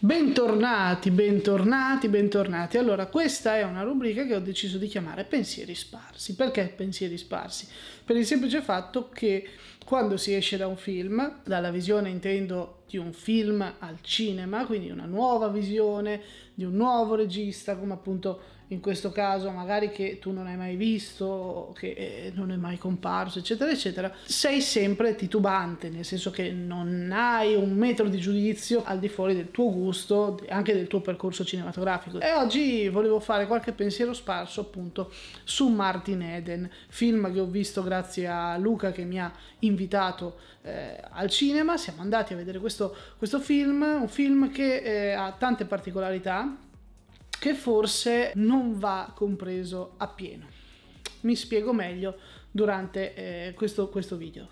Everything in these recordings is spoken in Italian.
Bentornati, bentornati, bentornati. Allora, questa è una rubrica che ho deciso di chiamare Pensieri sparsi. Perché pensieri sparsi? Per il semplice fatto che quando si esce da un film, dalla visione intendo di un film al cinema, quindi una nuova visione di un nuovo regista, come appunto in questo caso magari che tu non hai mai visto, che eh, non è mai comparso, eccetera, eccetera, sei sempre titubante, nel senso che non hai un metro di giudizio al di fuori del tuo gusto, anche del tuo percorso cinematografico. E oggi volevo fare qualche pensiero sparso appunto su Martin Eden, film che ho visto grazie a Luca che mi ha invitato eh, al cinema, siamo andati a vedere questo, questo film, un film che eh, ha tante particolarità, che forse non va compreso appieno. Mi spiego meglio durante eh, questo, questo video.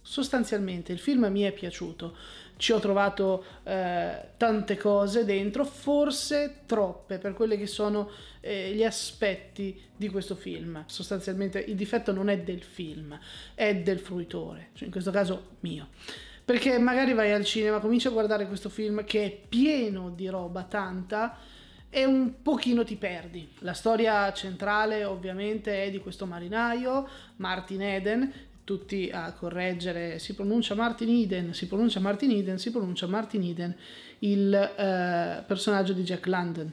Sostanzialmente il film mi è piaciuto, ci ho trovato eh, tante cose dentro, forse troppe per quelli che sono eh, gli aspetti di questo film. Sostanzialmente il difetto non è del film, è del fruitore, cioè in questo caso mio. Perché magari vai al cinema, cominci a guardare questo film che è pieno di roba tanta e un pochino ti perdi. La storia centrale ovviamente è di questo marinaio, Martin Eden, tutti a correggere, si pronuncia Martin Eden, si pronuncia Martin Eden, si pronuncia Martin Eden, il eh, personaggio di Jack London,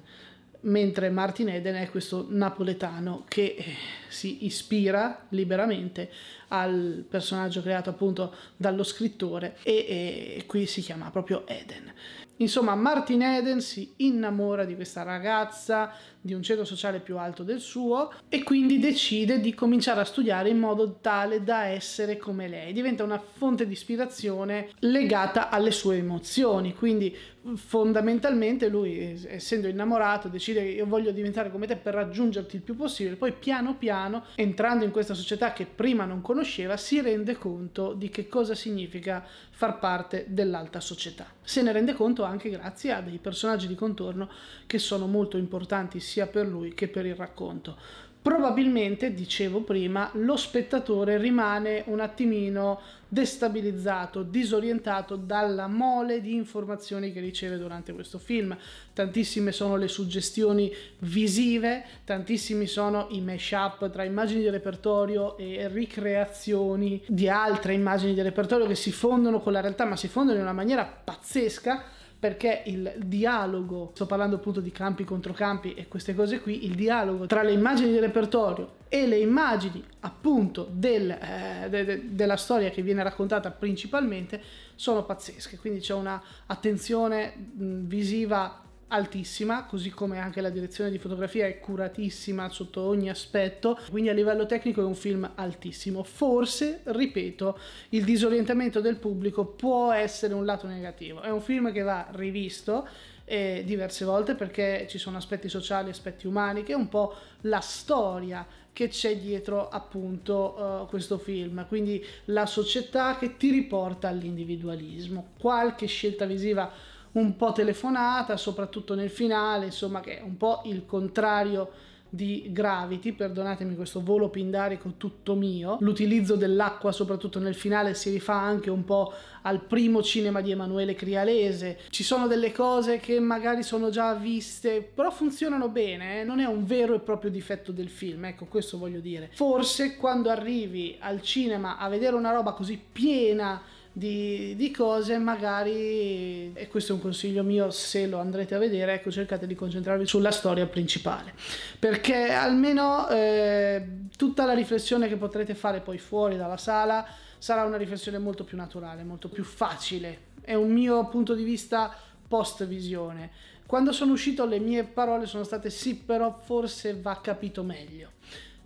mentre Martin Eden è questo napoletano che eh, si ispira liberamente al personaggio creato appunto dallo scrittore e, e qui si chiama proprio Eden. Insomma, Martin Eden si innamora di questa ragazza di un ceto sociale più alto del suo e quindi decide di cominciare a studiare in modo tale da essere come lei. Diventa una fonte di ispirazione legata alle sue emozioni, quindi fondamentalmente lui, essendo innamorato, decide io voglio diventare come te per raggiungerti il più possibile, poi piano piano, entrando in questa società che prima non conosceva, conosceva si rende conto di che cosa significa far parte dell'alta società se ne rende conto anche grazie a dei personaggi di contorno che sono molto importanti sia per lui che per il racconto. Probabilmente, dicevo prima, lo spettatore rimane un attimino destabilizzato, disorientato dalla mole di informazioni che riceve durante questo film. Tantissime sono le suggestioni visive, tantissimi sono i mash-up tra immagini di repertorio e ricreazioni di altre immagini di repertorio che si fondono con la realtà, ma si fondono in una maniera pazzesca pazzesca perché il dialogo, sto parlando appunto di campi contro campi e queste cose qui, il dialogo tra le immagini del repertorio e le immagini appunto del, eh, de, de, della storia che viene raccontata principalmente sono pazzesche, quindi c'è una attenzione visiva altissima, così come anche la direzione di fotografia è curatissima sotto ogni aspetto, quindi a livello tecnico è un film altissimo. Forse, ripeto, il disorientamento del pubblico può essere un lato negativo. È un film che va rivisto eh, diverse volte perché ci sono aspetti sociali, aspetti umani, che è un po' la storia che c'è dietro appunto uh, questo film, quindi la società che ti riporta all'individualismo. Qualche scelta visiva un po' telefonata, soprattutto nel finale, insomma che è un po' il contrario di Gravity, perdonatemi questo volo pindarico tutto mio. L'utilizzo dell'acqua soprattutto nel finale si rifà anche un po' al primo cinema di Emanuele Crialese. Ci sono delle cose che magari sono già viste, però funzionano bene, eh? non è un vero e proprio difetto del film, ecco questo voglio dire. Forse quando arrivi al cinema a vedere una roba così piena di, di, cose magari e questo è un consiglio mio se lo andrete a vedere ecco cercate di concentrarvi sulla storia principale perché almeno eh, tutta la riflessione che potrete fare poi fuori dalla sala sarà una riflessione molto più naturale molto più facile è un mio punto di vista post visione quando sono uscito le mie parole sono state sì però forse va capito meglio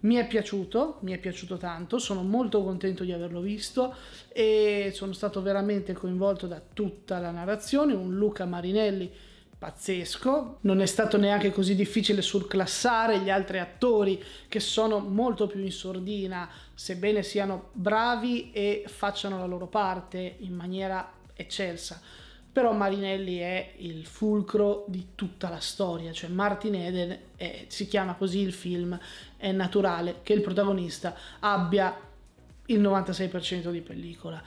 mi è piaciuto, mi è piaciuto tanto, sono molto contento di averlo visto e sono stato veramente coinvolto da tutta la narrazione, un Luca Marinelli pazzesco, non è stato neanche così difficile surclassare gli altri attori che sono molto più in sordina, sebbene siano bravi e facciano la loro parte in maniera eccelsa però Marinelli è il fulcro di tutta la storia, cioè Martin Eden è, si chiama così il film, è naturale che il protagonista abbia il 96% di pellicola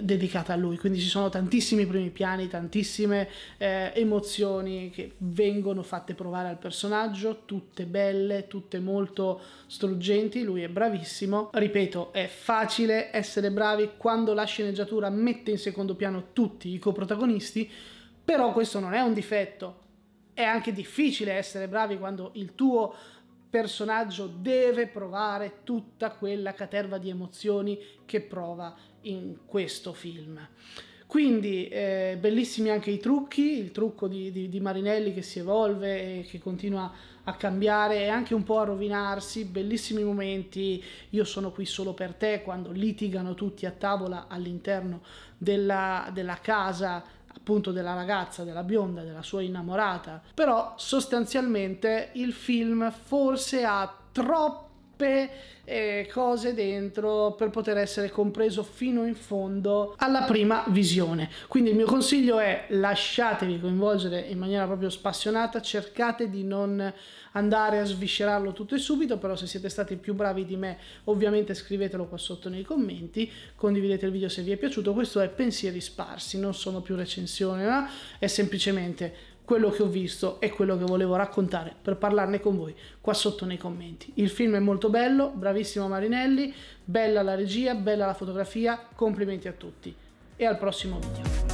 dedicata a lui, quindi ci sono tantissimi primi piani, tantissime eh, emozioni che vengono fatte provare al personaggio, tutte belle, tutte molto struggenti, lui è bravissimo. Ripeto, è facile essere bravi quando la sceneggiatura mette in secondo piano tutti i coprotagonisti, però questo non è un difetto. È anche difficile essere bravi quando il tuo personaggio deve provare tutta quella caterva di emozioni che prova in questo film. Quindi eh, bellissimi anche i trucchi, il trucco di, di, di, Marinelli che si evolve e che continua a cambiare e anche un po' a rovinarsi, bellissimi momenti, io sono qui solo per te, quando litigano tutti a tavola all'interno della, della casa appunto della ragazza, della bionda, della sua innamorata, però sostanzialmente il film forse ha troppo troppe eh, cose dentro per poter essere compreso fino in fondo alla prima visione. Quindi il mio consiglio è lasciatevi coinvolgere in maniera proprio spassionata, cercate di non andare a sviscerarlo tutto e subito, però se siete stati più bravi di me ovviamente scrivetelo qua sotto nei commenti, condividete il video se vi è piaciuto, questo è pensieri sparsi, non sono più recensione, ma è semplicemente quello che ho visto e quello che volevo raccontare per parlarne con voi qua sotto nei commenti. Il film è molto bello, bravissimo Marinelli, bella la regia, bella la fotografia, complimenti a tutti e al prossimo video.